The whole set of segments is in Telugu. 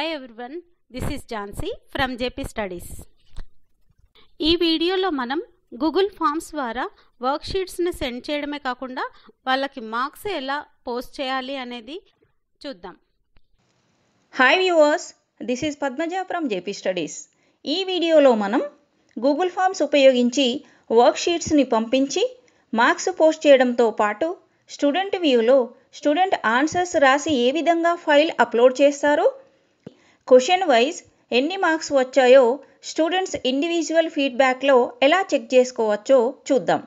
hi everyone this is Jhansi from JP studies ఈ వీడియోలో మనం గూగుల్ ఫామ్స్ ద్వారా వర్క్షీట్స్ని సెండ్ చేయడమే కాకుండా వాళ్ళకి మార్క్స్ ఎలా పోస్ట్ చేయాలి అనేది చూద్దాం hi viewers this is Padmaja from JP studies ఈ వీడియోలో మనం గూగుల్ ఫామ్స్ ఉపయోగించి వర్క్షీట్స్ని పంపించి మార్క్స్ పోస్ట్ చేయడంతో పాటు స్టూడెంట్ వ్యూలో స్టూడెంట్ ఆన్సర్స్ రాసి ఏ విధంగా ఫైల్ అప్లోడ్ చేస్తారో క్వశ్చన్ వైజ్ ఎన్ని మార్క్స్ వచ్చాయో స్టూడెంట్స్ ఇండివిజువల్ ఫీడ్బ్యాక్లో ఎలా చెక్ చేసుకోవచ్చో చూద్దాం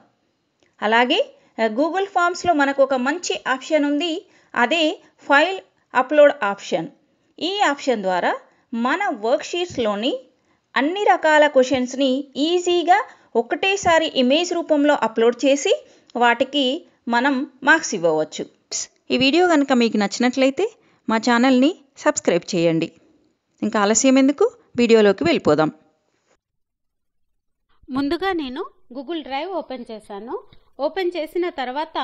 అలాగే గూగుల్ ఫామ్స్లో మనకు ఒక మంచి ఆప్షన్ ఉంది అదే ఫైల్ అప్లోడ్ ఆప్షన్ ఈ ఆప్షన్ ద్వారా మన వర్క్షీట్స్లోని అన్ని రకాల క్వశ్చన్స్ని ఈజీగా ఒకటేసారి ఇమేజ్ రూపంలో అప్లోడ్ చేసి వాటికి మనం మార్క్స్ ఇవ్వవచ్చు ఈ వీడియో కనుక మీకు నచ్చినట్లయితే మా ఛానల్ని సబ్స్క్రైబ్ చేయండి ఇంకా ఆలస్యం ఎందుకు వీడియోలోకి వెళ్ళిపోదాం ముందుగా నేను గూగుల్ డ్రైవ్ ఓపెన్ చేశాను ఓపెన్ చేసిన తర్వాత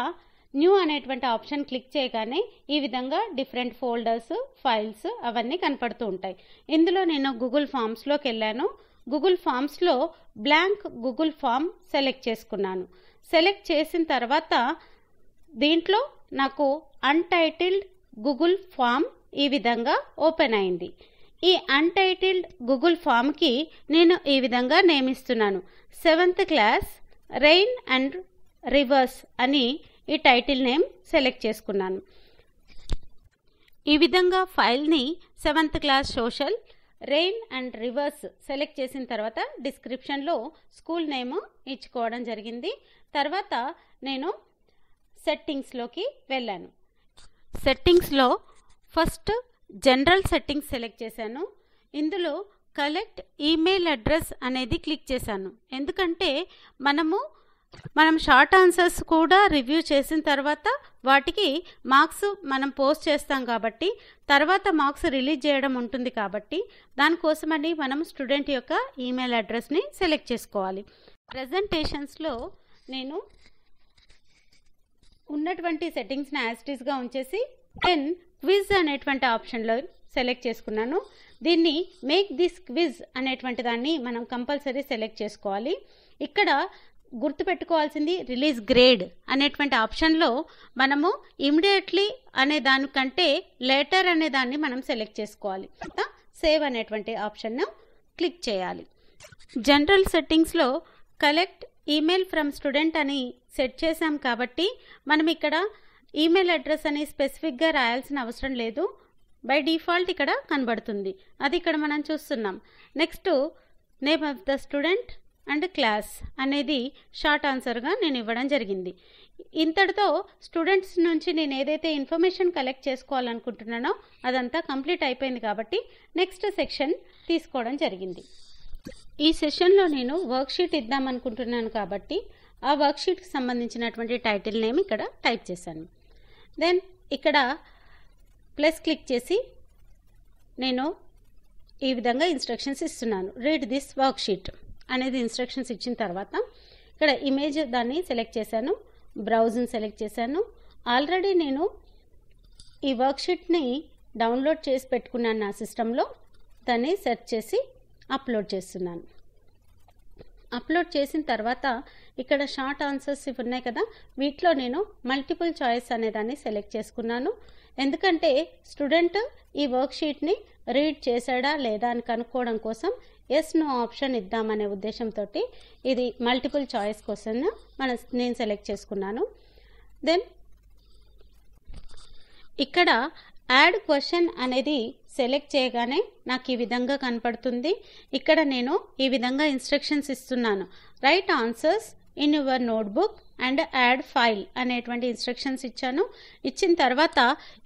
న్యూ అనేటువంటి ఆప్షన్ క్లిక్ చేయగానే ఈ విధంగా డిఫరెంట్ ఫోల్డర్స్ ఫైల్స్ అవన్నీ కనపడుతూ ఉంటాయి ఇందులో నేను గూగుల్ ఫామ్స్లోకి వెళ్ళాను గూగుల్ ఫామ్స్లో బ్లాంక్ గూగుల్ ఫామ్ సెలెక్ట్ చేసుకున్నాను సెలెక్ట్ చేసిన తర్వాత దీంట్లో నాకు అన్టైటిల్డ్ గూగుల్ ఫామ్ ఈ విధంగా ఓపెన్ అయింది ఈ అన్టైటిల్డ్ గూగుల్ ఫామ్కి నేను ఈ విధంగా నియమిస్తున్నాను seventh class rain and rivers అని ఈ టైటిల్ నేమ్ సెలెక్ట్ చేసుకున్నాను ఈ విధంగా ఫైల్ని seventh class social rain and rivers select చేసిన తర్వాత డిస్క్రిప్షన్లో స్కూల్ నేమ్ ఇచ్చుకోవడం జరిగింది తర్వాత నేను సెట్టింగ్స్లోకి వెళ్ళాను సెట్టింగ్స్లో ఫస్ట్ జనరల్ సెట్టింగ్స్ సెలెక్ట్ చేశాను ఇందులో కలెక్ట్ ఈమెయిల్ అడ్రస్ అనేది క్లిక్ చేశాను ఎందుకంటే మనము మనం షార్ట్ ఆన్సర్స్ కూడా రివ్యూ చేసిన తర్వాత వాటికి మార్క్స్ మనం పోస్ట్ చేస్తాం కాబట్టి తర్వాత మార్క్స్ రిలీజ్ చేయడం ఉంటుంది కాబట్టి దానికోసమని మనం స్టూడెంట్ యొక్క ఈమెయిల్ అడ్రస్ని సెలెక్ట్ చేసుకోవాలి ప్రజెంటేషన్స్లో నేను ఉన్నటువంటి సెట్టింగ్స్ని యాజిటీస్గా ఉంచేసి దెన్ క్విజ్ అనేటువంటి ఆప్షన్లో సెలెక్ట్ చేసుకున్నాను దీన్ని మేక్ దిస్ క్విజ్ అనేటువంటి దాన్ని మనం కంపల్సరీ సెలెక్ట్ చేసుకోవాలి ఇక్కడ గుర్తుపెట్టుకోవాల్సింది రిలీజ్ గ్రేడ్ అనేటువంటి ఆప్షన్లో మనము ఇమీడియట్లీ అనే దానికంటే లేటర్ అనే దాన్ని మనం సెలెక్ట్ చేసుకోవాలి సేవ్ అనేటువంటి ఆప్షన్ను క్లిక్ చేయాలి జనరల్ సెట్టింగ్స్లో కలెక్ట్ ఈమెయిల్ ఫ్రమ్ స్టూడెంట్ అని సెట్ చేసాం కాబట్టి మనం ఇక్కడ ఈమెయిల్ అడ్రస్ అని స్పెసిఫిక్గా రాయాల్సిన అవసరం లేదు బై డిఫాల్ట్ ఇక్కడ కనబడుతుంది అది ఇక్కడ మనం చూస్తున్నాం next name of the student and class అనేది షార్ట్ ఆన్సర్గా నేను ఇవ్వడం జరిగింది ఇంతటితో స్టూడెంట్స్ నుంచి నేను ఏదైతే ఇన్ఫర్మేషన్ కలెక్ట్ చేసుకోవాలనుకుంటున్నానో అదంతా కంప్లీట్ అయిపోయింది కాబట్టి నెక్స్ట్ సెక్షన్ తీసుకోవడం జరిగింది ఈ సెషన్లో నేను వర్క్షీట్ ఇద్దామనుకుంటున్నాను కాబట్టి ఆ వర్క్షీట్కి సంబంధించినటువంటి టైటిల్ నేమ్ ఇక్కడ టైప్ చేశాను దెన్ ఇక్కడ ప్లస్ క్లిక్ చేసి నేను ఈ విధంగా ఇన్స్ట్రక్షన్స్ ఇస్తున్నాను రీడ్ దిస్ వర్క్షీట్ అనేది ఇన్స్ట్రక్షన్స్ ఇచ్చిన తర్వాత ఇక్కడ ఇమేజ్ దాన్ని సెలెక్ట్ చేశాను బ్రౌజ్ని సెలెక్ట్ చేశాను ఆల్రెడీ నేను ఈ వర్క్షీట్ని డౌన్లోడ్ చేసి పెట్టుకున్నాను నా సిస్టంలో దాన్ని సెర్చ్ చేసి అప్లోడ్ చేస్తున్నాను అప్లోడ్ చేసిన తర్వాత ఇక్కడ షార్ట్ ఆన్సర్స్ ఇవి ఉన్నాయి కదా వీటిలో నేను మల్టిపుల్ చాయిస్ అనేదాన్ని సెలెక్ట్ చేసుకున్నాను ఎందుకంటే స్టూడెంట్ ఈ వర్క్షీట్ని రీడ్ చేశాడా లేదా అని కనుక్కోవడం కోసం ఎస్ నో ఆప్షన్ ఇద్దామనే ఉద్దేశంతో ఇది మల్టిపుల్ చాయిస్ కోసం మన నేను సెలెక్ట్ చేసుకున్నాను దెన్ ఇక్కడ యాడ్ క్వశ్చన్ అనేది సెలెక్ట్ చేయగానే నాకు ఈ విధంగా కనపడుతుంది ఇక్కడ నేను ఈ విధంగా ఇన్స్ట్రక్షన్స్ ఇస్తున్నాను write answers in your notebook and add file అనేటువంటి ఇన్స్ట్రక్షన్స్ ఇచ్చాను ఇచ్చిన తర్వాత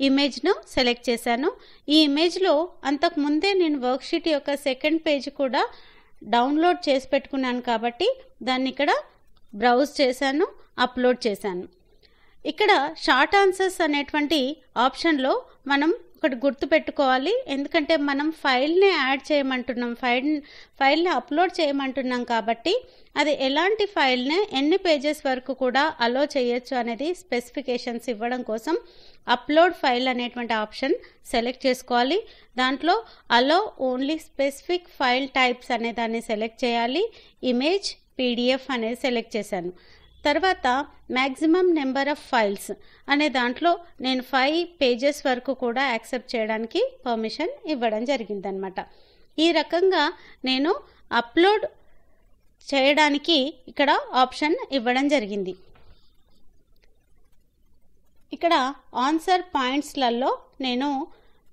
ఇమేజ్ను సెలెక్ట్ చేశాను ఈ ఇమేజ్లో అంతకుముందే నేను వర్క్షీట్ యొక్క సెకండ్ పేజ్ కూడా డౌన్లోడ్ చేసి పెట్టుకున్నాను కాబట్టి దాన్ని ఇక్కడ బ్రౌజ్ చేశాను అప్లోడ్ చేశాను ఇక్కడ షార్ట్ ఆన్సర్స్ అనేటువంటి ఆప్షన్లో మనం ఒకటి పెట్టుకోవాలి ఎందుకంటే మనం ఫైల్ని యాడ్ చేయమంటున్నాం ఫైల్ ఫైల్ని అప్లోడ్ చేయమంటున్నాం కాబట్టి అది ఎలాంటి ఫైల్ని ఎన్ని పేజెస్ వరకు కూడా అలో చేయొచ్చు అనేది స్పెసిఫికేషన్స్ ఇవ్వడం కోసం అప్లోడ్ ఫైల్ అనేటువంటి ఆప్షన్ సెలెక్ట్ చేసుకోవాలి దాంట్లో allow only specific file types అనే దాన్ని సెలెక్ట్ చేయాలి ఇమేజ్ పీడిఎఫ్ అనేది సెలెక్ట్ చేశాను తర్వాత మ్యాక్సిమం నెంబర్ ఆఫ్ ఫైల్స్ అనే దాంట్లో నేను ఫైవ్ పేజెస్ వరకు కూడా యాక్సెప్ట్ చేయడానికి పర్మిషన్ ఇవ్వడం జరిగిందనమాట ఈ రకంగా నేను అప్లోడ్ చేయడానికి ఇక్కడ ఆప్షన్ ఇవ్వడం జరిగింది ఇక్కడ ఆన్సర్ పాయింట్స్లలో నేను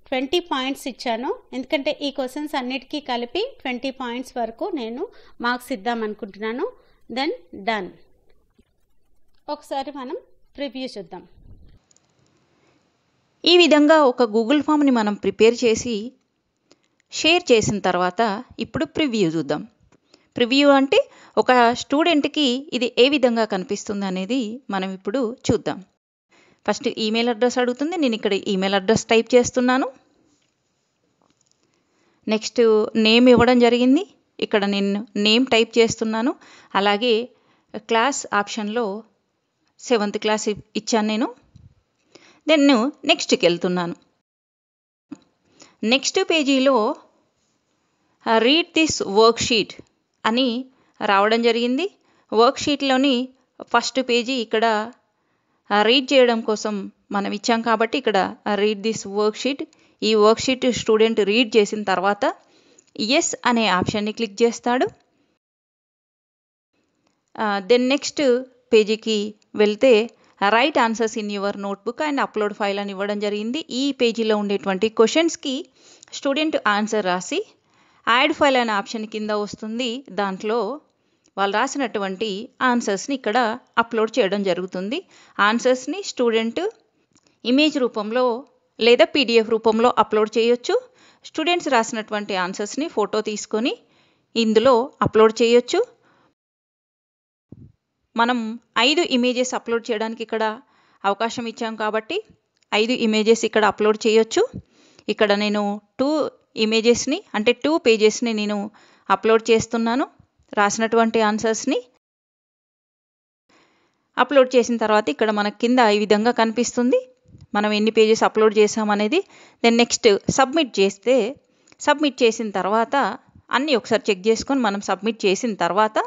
ట్వంటీ పాయింట్స్ ఇచ్చాను ఎందుకంటే ఈ క్వశ్చన్స్ అన్నిటికీ కలిపి ట్వంటీ పాయింట్స్ వరకు నేను మార్క్స్ ఇద్దామనుకుంటున్నాను దెన్ డన్ ఒకసారి మనం ప్రివ్యూ చూద్దాం ఈ విధంగా ఒక గూగుల్ ఫామ్ని మనం ప్రిపేర్ చేసి షేర్ చేసిన తర్వాత ఇప్పుడు ప్రివ్యూ చూద్దాం ప్రివ్యూ అంటే ఒక స్టూడెంట్కి ఇది ఏ విధంగా కనిపిస్తుంది అనేది మనం ఇప్పుడు చూద్దాం ఫస్ట్ ఈమెయిల్ అడ్రస్ అడుగుతుంది నేను ఇక్కడ ఈమెయిల్ అడ్రస్ టైప్ చేస్తున్నాను నెక్స్ట్ నేమ్ ఇవ్వడం జరిగింది ఇక్కడ నేను నేమ్ టైప్ చేస్తున్నాను అలాగే క్లాస్ ఆప్షన్లో సెవెంత్ క్లాస్ ఇచ్చాను నేను దెన్ నెక్స్ట్కి వెళ్తున్నాను నెక్స్ట్ పేజీలో రీడ్ దిస్ వర్క్షీట్ అని రావడం జరిగింది వర్క్షీట్లోని ఫస్ట్ పేజీ ఇక్కడ రీడ్ చేయడం కోసం మనం ఇచ్చాం కాబట్టి ఇక్కడ రీడ్ దిస్ వర్క్షీట్ ఈ వర్క్షీట్ స్టూడెంట్ రీడ్ చేసిన తర్వాత ఎస్ అనే ఆప్షన్ని క్లిక్ చేస్తాడు దెన్ uh, నెక్స్ట్ పేజీకి వెళ్తే write answers in your notebook and upload file అని ఇవ్వడం జరిగింది ఈ పేజీలో ఉండేటువంటి క్వశ్చన్స్కి స్టూడెంట్ ఆన్సర్ రాసి యాడ్ ఫైల్ అనే ఆప్షన్ కింద వస్తుంది దాంట్లో వాళ్ళు రాసినటువంటి ఆన్సర్స్ని ఇక్కడ అప్లోడ్ చేయడం జరుగుతుంది ఆన్సర్స్ని స్టూడెంట్ ఇమేజ్ రూపంలో లేదా పీడిఎఫ్ రూపంలో అప్లోడ్ చేయొచ్చు స్టూడెంట్స్ రాసినటువంటి ఆన్సర్స్ని ఫోటో తీసుకొని ఇందులో అప్లోడ్ చేయొచ్చు మనం ఐదు ఇమేజెస్ అప్లోడ్ చేయడానికి ఇక్కడ అవకాశం ఇచ్చాం కాబట్టి ఐదు ఇమేజెస్ ఇక్కడ అప్లోడ్ చేయొచ్చు ఇక్కడ నేను టూ ఇమేజెస్ని అంటే టూ పేజెస్ని నేను అప్లోడ్ చేస్తున్నాను రాసినటువంటి ఆన్సర్స్ని అప్లోడ్ చేసిన తర్వాత ఇక్కడ మన కింద ఈ విధంగా కనిపిస్తుంది మనం ఎన్ని పేజెస్ అప్లోడ్ చేసామనేది దెన్ నెక్స్ట్ సబ్మిట్ చేస్తే సబ్మిట్ చేసిన తర్వాత అన్నీ ఒకసారి చెక్ చేసుకొని మనం సబ్మిట్ చేసిన తర్వాత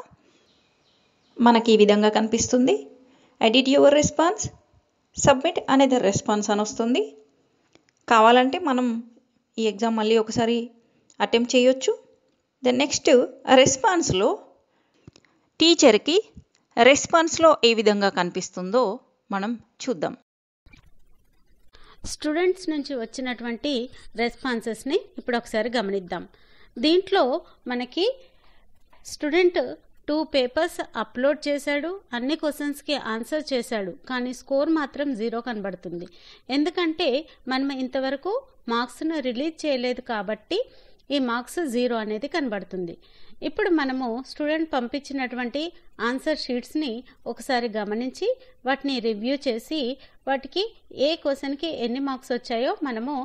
మనకి ఈ విధంగా కనిపిస్తుంది ఎడిట్ యువర్ రెస్పాన్స్ సబ్మిట్ అనేది రెస్పాన్స్ అని వస్తుంది కావాలంటే మనం ఈ ఎగ్జామ్ మళ్ళీ ఒకసారి అటెంప్ట్ చేయొచ్చు దెన్ నెక్స్ట్ రెస్పాన్స్లో టీచర్కి రెస్పాన్స్లో ఏ విధంగా కనిపిస్తుందో మనం చూద్దాం స్టూడెంట్స్ నుంచి వచ్చినటువంటి రెస్పాన్సెస్ని ఇప్పుడు ఒకసారి గమనిద్దాం దీంట్లో మనకి స్టూడెంట్ టూ పేపర్స్ అప్లోడ్ చేశాడు అన్ని క్వశ్చన్స్కి ఆన్సర్ చేశాడు కానీ స్కోర్ మాత్రం జీరో కనబడుతుంది ఎందుకంటే మనం ఇంతవరకు మార్క్స్ను రిలీజ్ చేయలేదు కాబట్టి ఈ మార్క్స్ జీరో అనేది కనబడుతుంది ఇప్పుడు మనము స్టూడెంట్ పంపించినటువంటి ఆన్సర్ షీట్స్ని ఒకసారి గమనించి వాటిని రివ్యూ చేసి వాటికి ఏ క్వశ్చన్కి ఎన్ని మార్క్స్ వచ్చాయో మనము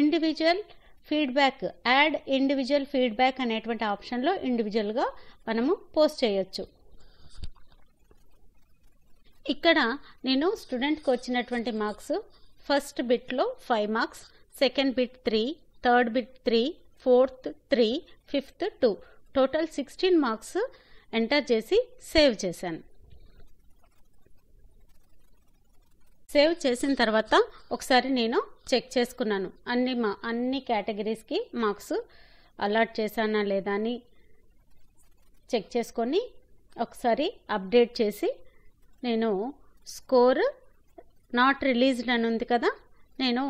individual feedback add individual feedback అనేటువంటి ఆప్షన్లో ఇండివిజువల్గా మనము పోస్ట్ చేయొచ్చు ఇక్కడ నేను స్టూడెంట్కి వచ్చినటువంటి మార్క్స్ ఫస్ట్ బిట్లో five marks second bit three third bit three fourth three fifth two total sixteen marks enter చేసి సేవ్ చేశాను సేవ్ చేసిన తర్వాత ఒకసారి నేను చెక్ చేసుకున్నాను అన్ని మా అన్ని కేటగిరీస్కి మార్క్స్ అలాట్ చేశానా లేదా అని చెక్ చేసుకొని ఒకసారి అప్డేట్ చేసి నేను స్కోర్ నాట్ రిలీజ్డ్ అని ఉంది కదా నేను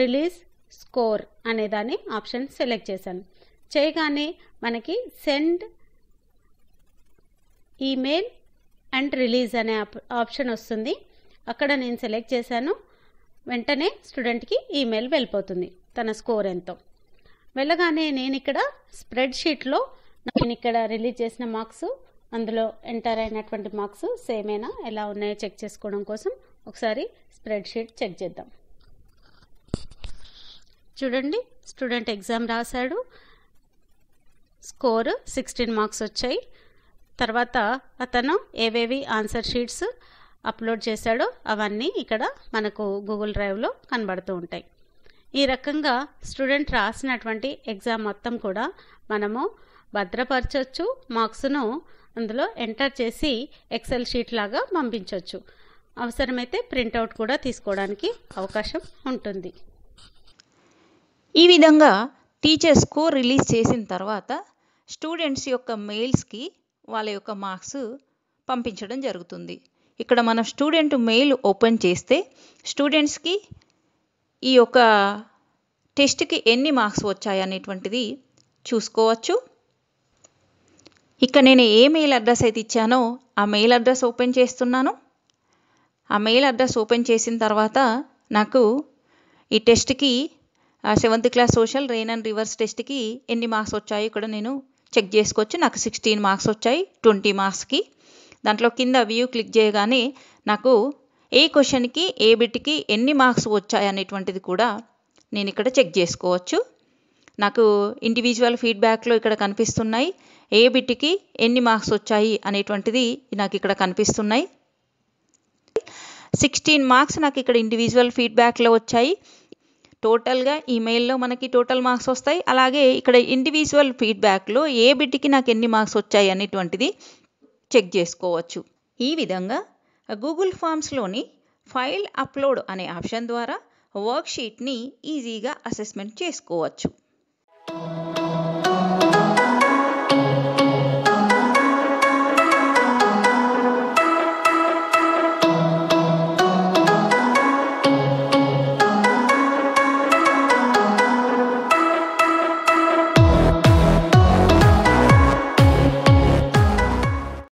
రిలీజ్ స్కోర్ అనేదాన్ని ఆప్షన్ సెలెక్ట్ చేశాను చేయగానే మనకి సెండ్ ఈమెయిల్ అండ్ రిలీజ్ అనే ఆప్షన్ వస్తుంది అక్కడ నేను సెలెక్ట్ చేశాను వెంటనే స్టూడెంట్కి ఈమెయిల్ వెళ్ళిపోతుంది తన స్కోర్ ఎంతో వెళ్ళగానే నేను ఇక్కడ స్ప్రెడ్ షీట్లో నేను ఇక్కడ రిలీజ్ చేసిన మార్క్స్ అందులో ఎంటర్ అయినటువంటి మార్క్స్ సేమేనా ఎలా ఉన్నాయో చెక్ చేసుకోవడం కోసం ఒకసారి స్ప్రెడ్ షీట్ చెక్ చేద్దాం చూడండి స్టూడెంట్ ఎగ్జామ్ రాశాడు స్కోరు సిక్స్టీన్ మార్క్స్ వచ్చాయి తర్వాత అతను ఏవేవి ఆన్సర్ షీట్స్ అప్లోడ్ చేశాడో అవన్నీ ఇక్కడ మనకు గూగుల్ డ్రైవ్లో కనబడుతూ ఉంటాయి ఈ రకంగా స్టూడెంట్ రాసినటువంటి ఎగ్జామ్ మొత్తం కూడా మనము భద్రపరచవచ్చు మార్క్స్ను అందులో ఎంటర్ చేసి ఎక్సెల్ షీట్ లాగా పంపించవచ్చు అవసరమైతే ప్రింట్అవుట్ కూడా తీసుకోవడానికి అవకాశం ఉంటుంది ఈ విధంగా టీచర్స్కు రిలీజ్ చేసిన తర్వాత స్టూడెంట్స్ యొక్క మెయిల్స్కి వాళ్ళ యొక్క మార్క్స్ పంపించడం జరుగుతుంది ఇక్కడ మనం స్టూడెంట్ మెయిల్ ఓపెన్ చేస్తే స్టూడెంట్స్కి ఈ యొక్క టెస్ట్కి ఎన్ని మార్క్స్ వచ్చాయి అనేటువంటిది చూసుకోవచ్చు ఇక్కడ నేను ఏ మెయిల్ అడ్రస్ అయితే ఇచ్చానో ఆ మెయిల్ అడ్రస్ ఓపెన్ చేస్తున్నాను ఆ మెయిల్ అడ్రస్ ఓపెన్ చేసిన తర్వాత నాకు ఈ టెస్ట్కి seventh class social rain and rivers టెస్ట్కి ఎన్ని మార్క్స్ వచ్చాయో ఇక్కడ నేను చెక్ చేసుకోవచ్చు నాకు సిక్స్టీన్ మార్క్స్ వచ్చాయి ట్వంటీ మార్క్స్కి దాంట్లో కింద వ్యూ క్లిక్ చేయగానే నాకు ఏ క్వశ్చన్కి ఏ బిట్కి ఎన్ని మార్క్స్ వచ్చాయి అనేటువంటిది కూడా నేను ఇక్కడ చెక్ చేసుకోవచ్చు నాకు ఇండివిజువల్ ఫీడ్బ్యాక్లో ఇక్కడ కనిపిస్తున్నాయి ఏ బిట్కి ఎన్ని మార్క్స్ వచ్చాయి అనేటువంటిది నాకు ఇక్కడ కనిపిస్తున్నాయి సిక్స్టీన్ మార్క్స్ నాకు ఇక్కడ ఇండివిజువల్ ఫీడ్బ్యాక్లో వచ్చాయి టోటల్గా ఈమెయిల్లో మనకి టోటల్ మార్క్స్ వస్తాయి అలాగే ఇక్కడ ఇండివిజువల్ ఫీడ్బ్యాక్లో ఏ బిట్కి నాకు ఎన్ని మార్క్స్ వచ్చాయి అనేటువంటిది చెక్ చేసుకోవచ్చు ఈ విధంగా గూగుల్ ఫామ్స్లోని ఫైల్ అప్లోడ్ అనే ఆప్షన్ ద్వారా వర్క్షీట్ని ఈజీగా అసెస్మెంట్ చేసుకోవచ్చు